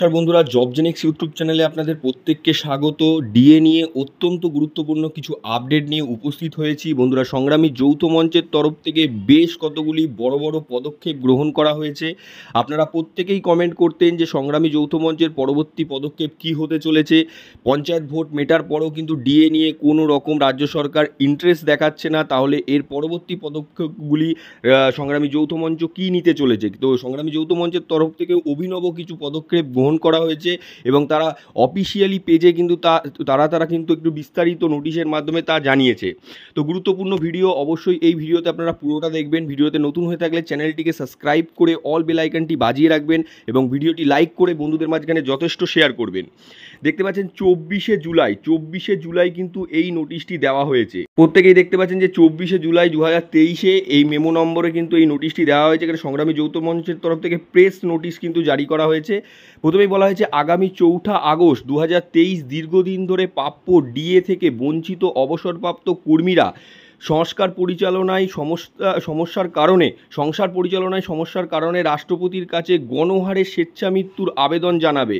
নমস্কার বন্ধুরা জবজেনিক্স ইউটিউব চ্যানেলে আপনাদের প্রত্যেককে স্বাগত ডিএ নিয়ে অত্যন্ত গুরুত্বপূর্ণ কিছু আপডেট নিয়ে উপস্থিত হয়েছি বন্ধুরা সংগ্রামী যৌথ মঞ্চের তরফ থেকে বেশ কতগুলি বড় বড় পদক্ষেপ গ্রহণ করা হয়েছে আপনারা প্রত্যেকেই কমেন্ট করতেন যে সংগ্রামী যৌথ মঞ্চের পরবর্তী পদক্ষেপ কি হতে চলেছে পঞ্চায়েত ভোট মেটার পরও কিন্তু ডিএ নিয়ে কোনো রকম রাজ্য সরকার ইন্টারেস্ট দেখাচ্ছে না তাহলে এর পরবর্তী পদক্ষেপগুলি সংগ্রামী যৌথ মঞ্চ কী নিতে চলেছে তো সংগ্রামী যৌথ মঞ্চের তরফ থেকে অভিনব কিছু পদক্ষেপ গ্রহণ গ্রহণ করা হয়েছে এবং তারা অফিসিয়ালি পেজে কিন্তু তা তারা তারা কিন্তু একটু বিস্তারিত নোটিশের মাধ্যমে তা জানিয়েছে তো গুরুত্বপূর্ণ ভিডিও অবশ্যই এই ভিডিওতে আপনারা পুরোটা দেখবেন ভিডিওতে নতুন হয়ে থাকলে চ্যানেলটিকে সাবস্ক্রাইব করে অল বেলাইকানটি বাজিয়ে রাখবেন এবং ভিডিওটি লাইক করে বন্ধুদের মাঝখানে যথেষ্ট শেয়ার করবেন দেখতে পাচ্ছেন চব্বিশে জুলাই চব্বিশে জুলাই কিন্তু এই নোটিশটি দেওয়া হয়েছে প্রত্যেকেই দেখতে পাচ্ছেন যে চব্বিশে জুলাই দু হাজার তেইশে এই মেমো নম্বরে কিন্তু এই নোটিশটি দেওয়া হয়েছে এখানে সংগ্রামী যৌথ মঞ্চের তরফ থেকে প্রেস নোটিশ কিন্তু জারি করা হয়েছে প্রথমে প্রথমেই বলা হয়েছে আগামী চৌঠা আগস্ট দু দীর্ঘদিন ধরে প্রাপ্য ডিএ থেকে বঞ্চিত অবসরপ্রাপ্ত কর্মীরা সংস্কার পরিচালনায় সমস্যা সমস্যার কারণে সংসার পরিচালনায় সমস্যার কারণে রাষ্ট্রপতির কাছে গণহারে স্বেচ্ছামৃত্যুর আবেদন জানাবে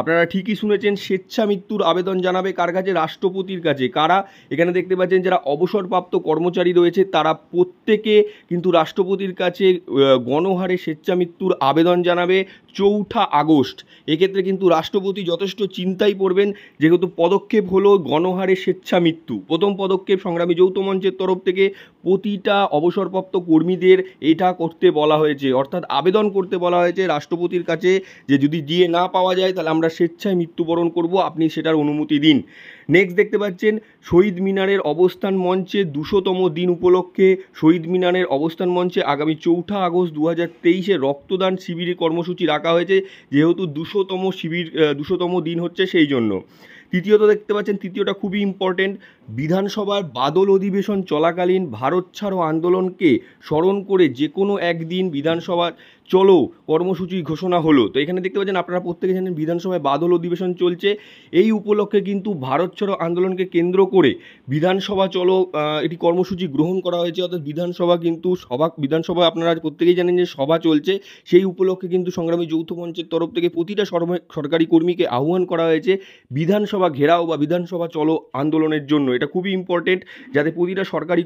আপনারা ঠিকই শুনেছেন স্বেচ্ছা মৃত্যুর আবেদন জানাবে কার কাছে রাষ্ট্রপতির কাছে কারা এখানে দেখতে পাচ্ছেন যারা অবসরপ্রাপ্ত কর্মচারী রয়েছে তারা প্রত্যেকে কিন্তু রাষ্ট্রপতির কাছে গণহারে স্বেচ্ছা মৃত্যুর আবেদন জানাবে চৌঠা আগস্ট এক্ষেত্রে কিন্তু রাষ্ট্রপতি যথেষ্ট চিন্তাই পড়বেন যেহেতু পদক্ষেপ হলো গণহারে স্বেচ্ছা মৃত্যু প্রথম পদক্ষেপ সংগ্রামী যৌথ মঞ্চের তরফ থেকে প্রতিটা অবসরপ্রাপ্ত কর্মীদের এটা করতে বলা হয়েছে অর্থাৎ আবেদন করতে বলা হয়েছে রাষ্ট্রপতির কাছে যে যদি দিয়ে না পাওয়া যায় তাহলে আমরা স্বেচ্ছায় মৃত্যুবরণ করব আপনি সেটার অনুমতি দিন নেক্সট দেখতে পাচ্ছেন শহীদ মিনারের অবস্থান মঞ্চে দুশোতম দিন উপলক্ষে শহীদ মিনারের অবস্থান মঞ্চে আগামী চৌঠা আগস্ট দু হাজার তেইশে রক্তদান শিবিরে কর্মসূচি রাখা রাখা হয়েছে যেহেতু দুশোতম শিবির দুশোতম দিন হচ্ছে সেই জন্য তৃতীয়ত দেখতে পাচ্ছেন তৃতীয়টা খুবই ইম্পর্টেন্ট বিধানসভার বাদল অধিবেশন চলাকালীন ভারত ছাড়ো আন্দোলনকে স্মরণ করে যে কোনো একদিন বিধানসভা চলো কর্মসূচি ঘোষণা হলো তো এখানে দেখতে পাচ্ছেন আপনারা প্রত্যেকে জানেন বিধানসভায় বাদল অধিবেশন চলছে এই উপলক্ষে কিন্তু ভারত ছাড়ো আন্দোলনকে কেন্দ্র করে বিধানসভা চলো এটি কর্মসূচি গ্রহণ করা হয়েছে অর্থাৎ বিধানসভা কিন্তু সভা বিধানসভা আপনারা প্রত্যেকেই জানেন যে সভা চলছে সেই উপলক্ষে কিন্তু সংগ্রামী যৌথ মঞ্চের তরফ থেকে প্রতিটা সরকারি কর্মীকে আহ্বান করা হয়েছে বিধানসভা ঘেরাও বা বিধানসভা চলো আন্দোলনের জন্য এটা খুবই ইম্পর্টেন্ট যাতে প্রতিটা সরকারি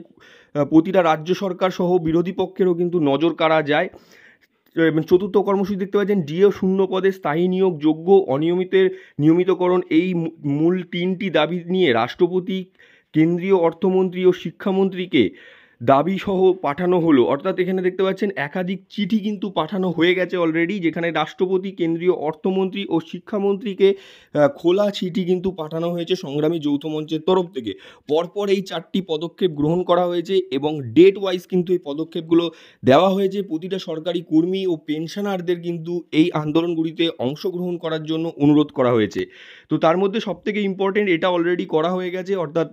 প্রতিটা রাজ্য সরকার সহ বিরোধী পক্ষেরও কিন্তু নজর কাড়া যায় মানে চতুর্থ কর্মসূচি দেখতে পাচ্ছেন ডিও শূন্য পদে স্থায়ী নিয়োগ যোগ্য অনিয়মিতের নিয়মিতকরণ এই মূল তিনটি দাবি নিয়ে রাষ্ট্রপতি কেন্দ্রীয় অর্থমন্ত্রী ও শিক্ষামন্ত্রীকে দাবিসহ পাঠানো হলো অর্থাৎ এখানে দেখতে পাচ্ছেন একাধিক চিঠি কিন্তু পাঠানো হয়ে গেছে অলরেডি যেখানে রাষ্ট্রপতি কেন্দ্রীয় অর্থমন্ত্রী ও শিক্ষামন্ত্রীকে খোলা চিঠি কিন্তু পাঠানো হয়েছে সংগ্রামী যৌথ মঞ্চের তরফ থেকে পরপর এই চারটি পদক্ষেপ গ্রহণ করা হয়েছে এবং ডেট ওয়াইজ কিন্তু এই পদক্ষেপগুলো দেওয়া হয়েছে প্রতিটা সরকারি কর্মী ও পেনশনারদের কিন্তু এই আন্দোলনগুলিতে অংশগ্রহণ করার জন্য অনুরোধ করা হয়েছে তো তার মধ্যে সবথেকে ইম্পর্টেন্ট এটা অলরেডি করা হয়ে গেছে অর্থাৎ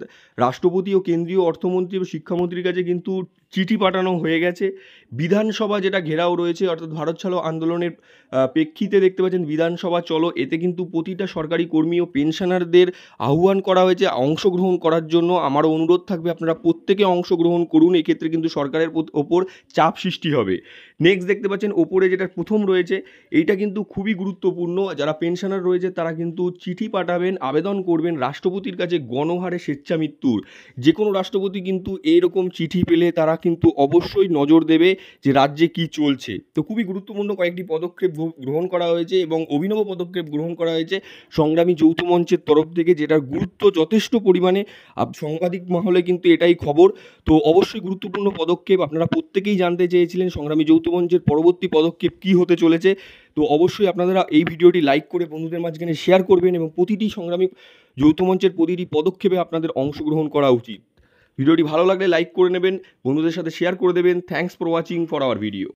রাষ্ট্রপতি ও কেন্দ্রীয় অর্থমন্ত্রী ও শিক্ষামন্ত্রীর কাছে কিন্তু চিঠি পাঠানো হয়ে গেছে বিধানসভা যেটা ঘেরাও রয়েছে অর্থাৎ ভারত ছাড়ো আন্দোলনের প্রেক্ষিতে দেখতে পাচ্ছেন বিধানসভা চলো এতে কিন্তু প্রতিটা সরকারি কর্মী ও পেনশনারদের আহ্বান করা হয়েছে অংশগ্রহণ করার জন্য আমার অনুরোধ থাকবে আপনারা প্রত্যেকে অংশগ্রহণ করুন এক্ষেত্রে কিন্তু সরকারের ওপর চাপ সৃষ্টি হবে নেক্সট দেখতে পাচ্ছেন ওপরে যেটা প্রথম রয়েছে এইটা কিন্তু খুবই গুরুত্বপূর্ণ যারা পেনশনার রয়েছে তারা কিন্তু চিঠি পাঠাবেন আবেদন করবেন রাষ্ট্রপতির কাছে গণহারে স্বেচ্ছামৃত্যুর যে কোনো রাষ্ট্রপতি কিন্তু এইরকম চিঠি পেলে তারা কিন্তু অবশ্যই নজর দেবে যে রাজ্যে কি চলছে তো খুবই গুরুত্বপূর্ণ কয়েকটি পদক্ষেপ গ্রহণ করা হয়েছে এবং অভিনব পদক্ষেপ গ্রহণ করা হয়েছে সংগ্রামী যৌথ মঞ্চের তরফ থেকে যেটার গুরুত্ব যথেষ্ট পরিমাণে সাংবাদিক মহলে কিন্তু এটাই খবর তো অবশ্যই গুরুত্বপূর্ণ পদক্ষেপ আপনারা প্রত্যেকেই জানতে চেয়েছিলেন সংগ্রামী যৌথ মঞ্চের পরবর্তী পদক্ষেপ কি হতে চলেছে তো অবশ্যই আপনারা এই ভিডিওটি লাইক করে বন্ধুদের মাঝখানে শেয়ার করবেন এবং প্রতিটি সংগ্রামী যৌথ মঞ্চের প্রতিটি পদক্ষেপে আপনাদের অংশগ্রহণ করা উচিত ভিডিওটি ভালো লাগলে লাইক করে নেবেন বন্ধুদের সাথে শেয়ার করে দেবেন thanks for watching for our video